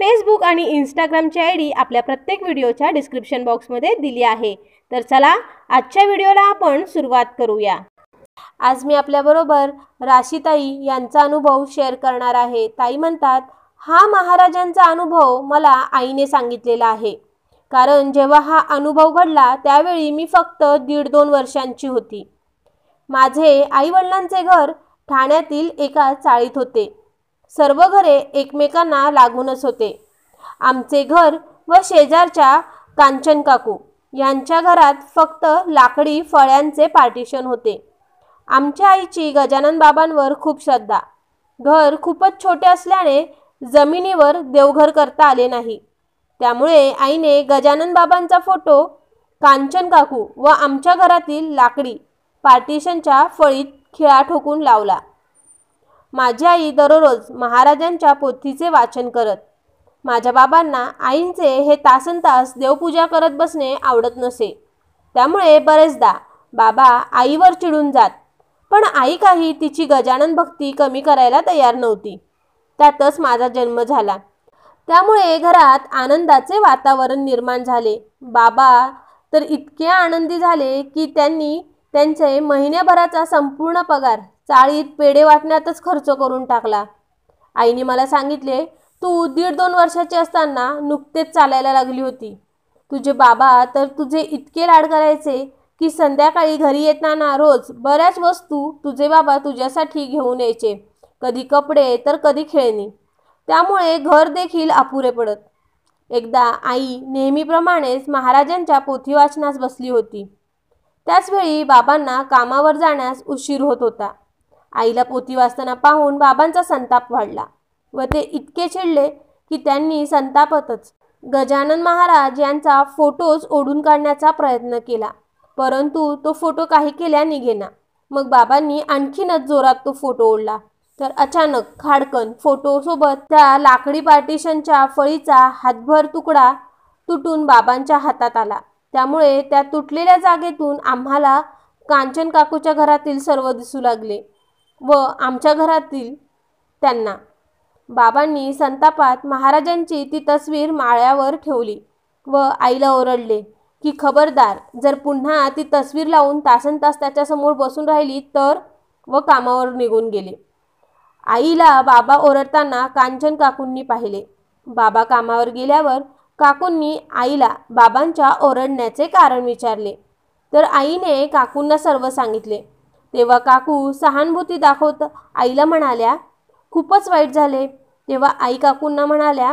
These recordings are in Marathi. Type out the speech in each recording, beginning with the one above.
फेसबुक आणि इंस्टाग्रामची आय डी आपल्या प्रत्येक व्हिडिओच्या डिस्क्रिप्शन बॉक्समध्ये दिली आहे तर चला आजच्या व्हिडिओला आपण सुरुवात करूया आज मी आपल्याबरोबर राशीताई यांचा अनुभव शेअर करणार आहे ताई म्हणतात हा महाराजांचा अनुभव मला आईने सांगितलेला आहे कारण जेव्हा हा अनुभव घडला त्यावेळी मी फक्त दीड दोन वर्षांची होती माझे आईवडिलांचे घर ठाण्यातील एका चाळीत होते सर्व घरे एकमेकांना लागूनच होते आमचे घर व शेजारच्या कांचन काकू यांच्या घरात फक्त लाकडी फळ्यांचे पार्टिशन होते आमच्या आईची गजानन बाबांवर खूप श्रद्धा घर खूपच छोटे असल्याने जमिनीवर देवघर करता आले नाही त्यामुळे आईने गजानन बाबांचा फोटो कांचन काकू व आमच्या घरातील लाकडी पार्टिशनच्या फळीत खिळा ठोकून लावला माझी आई दररोज महाराजांच्या पोथीचे वाचन करत माझ्या बाबांना आईंचे हे तासन तास देवपूजा करत बसणे आवडत नसे त्यामुळे बरेचदा बाबा आईवर चिडून जात पण आई काही तिची गजानन भक्ती कमी करायला तयार नव्हती त्यातच माझा जन्म झाला त्यामुळे घरात आनंदाचे वातावरण निर्माण झाले बाबा तर इतके आनंदी झाले की त्यांनी त्यांचे महिन्याभराचा संपूर्ण पगार चाळीत पेढे वाटण्यातच खर्च करून टाकला आईने मला सांगितले तू दीड दोन वर्षाची असताना नुकतेच चालायला लागली होती तुझे बाबा तर तुझे इतके लाड करायचे की संध्याकाळी घरी येताना रोज बऱ्याच वस्तू तुझे बाबा तुझ्यासाठी घेऊन यायचे कधी कपडे तर कधी खेळणी त्यामुळे घर देखील अपुरे पडत एकदा आई नेहमीप्रमाणेच महाराजांच्या पोथी वाचनास बसली होती त्याचवेळी बाबांना कामावर जाण्यास उशीर होत होता आईला पोती वाचताना पाहून बाबांचा संताप वाढला व ते इतके चिडले की त्यांनी संतापतच गजानन महाराज यांचा फोटोज ओढून काढण्याचा प्रयत्न केला परंतु तो फोटो काही केल्या निघेना मग बाबांनी आणखीनच जोरात तो फोटो ओढला तर अचानक खाडकन फोटोसोबत त्या लाकडी पार्टिशनच्या फळीचा हातभर तुकडा तुटून बाबांच्या हातात आला त्यामुळे त्या तुटलेल्या जागेतून आम्हाला कांचन काकूच्या घरातील सर्व दिसू लागले व आमच्या घरातील त्यांना बाबांनी संतापात महाराजांची ती तस्वीर माळ्यावर ठेवली व आईला ओरडले की खबरदार जर पुन्हा ती तस्वीर लावून तासन तास त्याच्यासमोर बसून राहिली तर व कामावर निघून गेले आईला बाबा ओरडताना कांचन काकूंनी पाहिले बाबा कामावर गेल्यावर काकूंनी आईला बाबांच्या ओरडण्याचे कारण विचारले तर आईने काकूंना सर्व सांगितले तेव्हा काकू सहानुभूती दाखवत आईला म्हणाल्या खूपच वाईट झाले तेव्हा आई काकूंना म्हणाल्या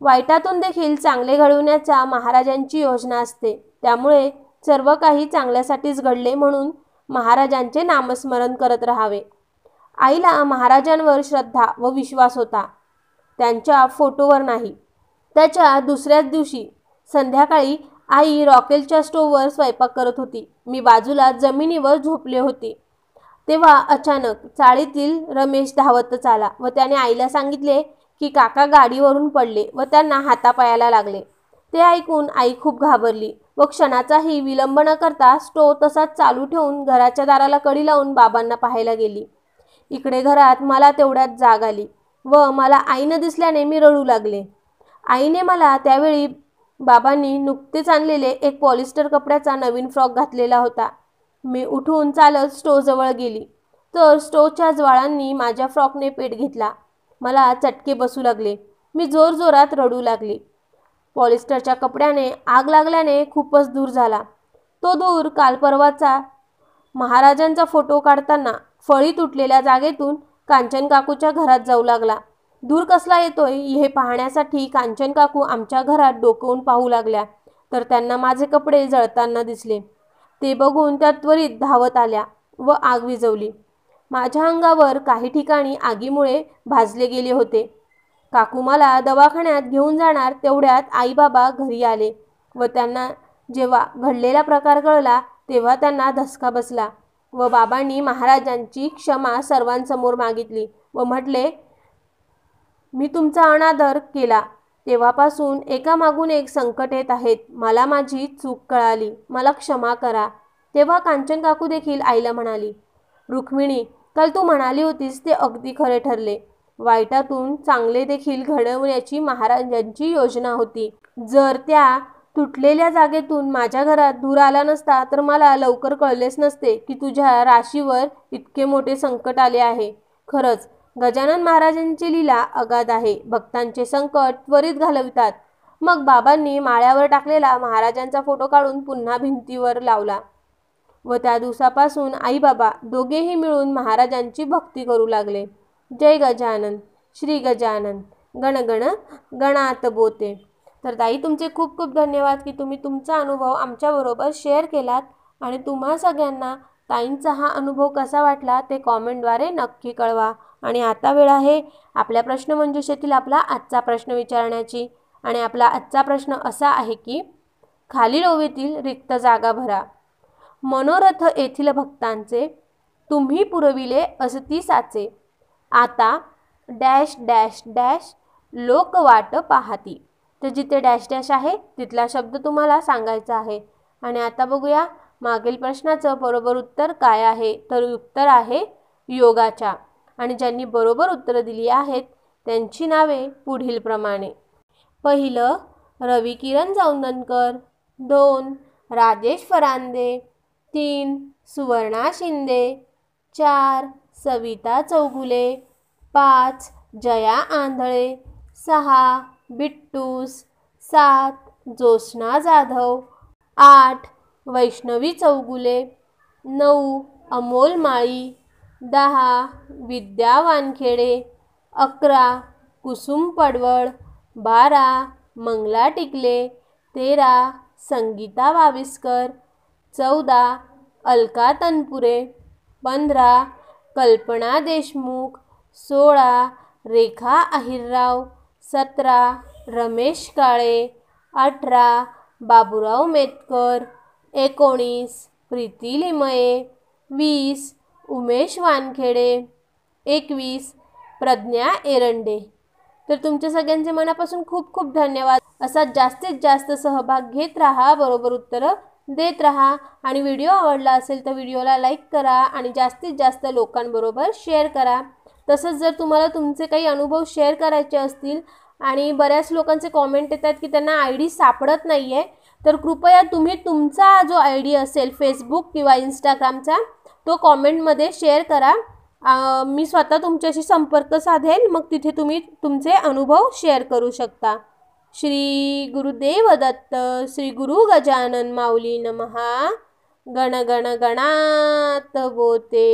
वाईटातून देखील चांगले घडवण्याचा महाराजांची योजना असते त्यामुळे सर्व काही चांगल्यासाठीच घडले म्हणून महाराजांचे नामस्मरण करत राहावे आईला महाराजांवर श्रद्धा व विश्वास होता त्यांच्या फोटोवर नाही त्याच्या दुसऱ्याच दिवशी संध्याकाळी आई रॉकेलच्या स्टोववर स्वयंपाक करत होती मी बाजूला जमिनीवर झोपले होते तेव्हा अचानक चाळीतील रमेश धावतच आला व त्याने आईला सांगितले की काका गाडीवरून पडले व त्यांना हातापायाला लागले ते ऐकून आई खूप घाबरली व क्षणाचाही विलंब न करता स्टो तसाच चालू ठेवून घराच्या दाराला कडी लावून बाबांना पाहायला गेली इकडे घरात मला तेवढ्यात जाग आली व मला आईनं दिसल्याने मी रडू लागले आईने मला त्यावेळी बाबांनी नुकतेच आणलेले एक पॉलिस्टर कपड्याचा नवीन फ्रॉक घातलेला होता मी उठून चालत स्टोजवळ गेली तर स्टोच्या ज्वाळांनी माझ्या फ्रॉकने पेट घेतला मला चटके बसू लागले मी जोरजोरात रडू लागली पॉलिस्टरच्या कपड्याने आग लागल्याने खूपच दूर झाला तो दूर कालपर्वाचा महाराजांचा फोटो काढताना फळी तुटलेल्या जागेतून कांचन काकूच्या घरात जाऊ लागला दूर कसला येतोय हे पाहण्यासाठी कांचन काकू आमच्या घरात डोकवून पाहू लागल्या तर त्यांना माझे कपडे जळताना दिसले ते बघून त्या त्वरित धावत आल्या व आग विझवली माझ्या अंगावर काही ठिकाणी आगीमुळे भाजले गेले होते काकू मला दवाखान्यात घेऊन जाणार तेवढ्यात आईबाबा घरी आले व त्यांना जेव्हा घडलेला प्रकार कळला तेव्हा त्यांना धसका बसला व बाबांनी महाराजांची क्षमा सर्वांसमोर मागितली व म्हटले मी तुमचा अनादर केला तेव्हापासून एकामागून एक संकट येत आहेत मला माझी चूक कळाली मला क्षमा करा तेव्हा कांचन काकू देखील आईला म्हणाली रुक्मिणी काल तू म्हणाली होतीस ते अगदी खरे ठरले वाईटातून चांगले देखील घडवण्याची महाराजांची योजना होती जर त्या तुटलेल्या जागेतून माझ्या घरात दूर आला नसता तर मला लवकर कळलेच नसते की तुझ्या राशीवर इतके मोठे संकट आले आहे खरंच गजानन महाराजांची लीला अगाध आहे भक्तांचे संकट त्वरित घालवितात मग बाबांनी माळ्यावर टाकलेला महाराजांचा फोटो काढून पुन्हा भिंतीवर लावला व त्या दिवसापासून आई बाबा दोघेही मिळून महाराजांची भक्ती करू लागले जय गजानन श्री गजानन गण गणात बोते तर ताई तुमचे खूप खूप धन्यवाद की तुम्ही तुमचा अनुभव आमच्याबरोबर शेअर केलात आणि तुम्हा सगळ्यांना ताईंचा हा अनुभव कसा वाटला ते कॉमेंटद्वारे नक्की कळवा आणि आता वेळ आहे आपल्या प्रश्नमंजुषेतील आपला आजचा प्रश्न विचारण्याची आणि आपला आजचा प्रश्न असा आहे की खालील ओवीतील रिक्त जागा भरा मनोरथ येथील भक्तांचे तुम्ही पुरविले असती साचे आता डॅश डॅश डॅश लोकवाट पाहती तर जिथे डॅश डॅश आहे तिथला शब्द तुम्हाला सांगायचा आहे आणि आता बघूया मागील प्रश्नाचं बरोबर उत्तर काय आहे तर उत्तर आहे योगाच्या आणि ज्यांनी बरोबर उत्तरं दिली आहेत त्यांची नावे पुढीलप्रमाणे पहिलं रवी किरण जावंदनकर दोन राजेश फरांदे तीन सुवर्णा शिंदे चार सविता चौगुले पाच जया आंधळे सहा बिट्टूस सात ज्योत्स्ना जाधव आठ वैष्णवी चौगुले नऊ अमोल माळी दहा विद्या वानखेडे अकरा कुसुम पडवळ बारा मंगला टिकले तेरा संगीता वाविस्कर चौदा अलका तनपुरे पंधरा कल्पना देशमुख सोळा रेखा अहिरराव सतरा रमेश काळे अठरा बाबुराव मेतकर एकोणीस प्रीती लिमये वीस उमेश वानखेडे एकवीस प्रज्ञा एरंडे तर तुमच्या सगळ्यांचे मनापासून खूप खूप धन्यवाद असा जास्तीत जास्त सहभाग घेत राहा बरोबर उत्तरं देत राहा आणि व्हिडिओ आवडला असेल तर व्हिडिओला लाईक करा आणि जास्तीत जास्त लोकांबरोबर शेअर करा तसंच जर तुम्हाला तुमचे काही अनुभव शेअर करायचे असतील आणि बऱ्याच लोकांचे कॉमेंट येतात की त्यांना आय डी सापडत नाही आहे तर कृपया तुम्ही तुमचा जो आय डी असेल फेसबुक किंवा इंस्टाग्रामचा तो कॉमेंटमध्ये शेअर करा मी स्वतः तुमच्याशी संपर्क साधेल मग तिथे तुम्ही तुमचे अनुभव शेअर करू शकता श्री गुरुदेव दत्त श्री गुरु गजानन माऊली नमहा गण गण गणात बोते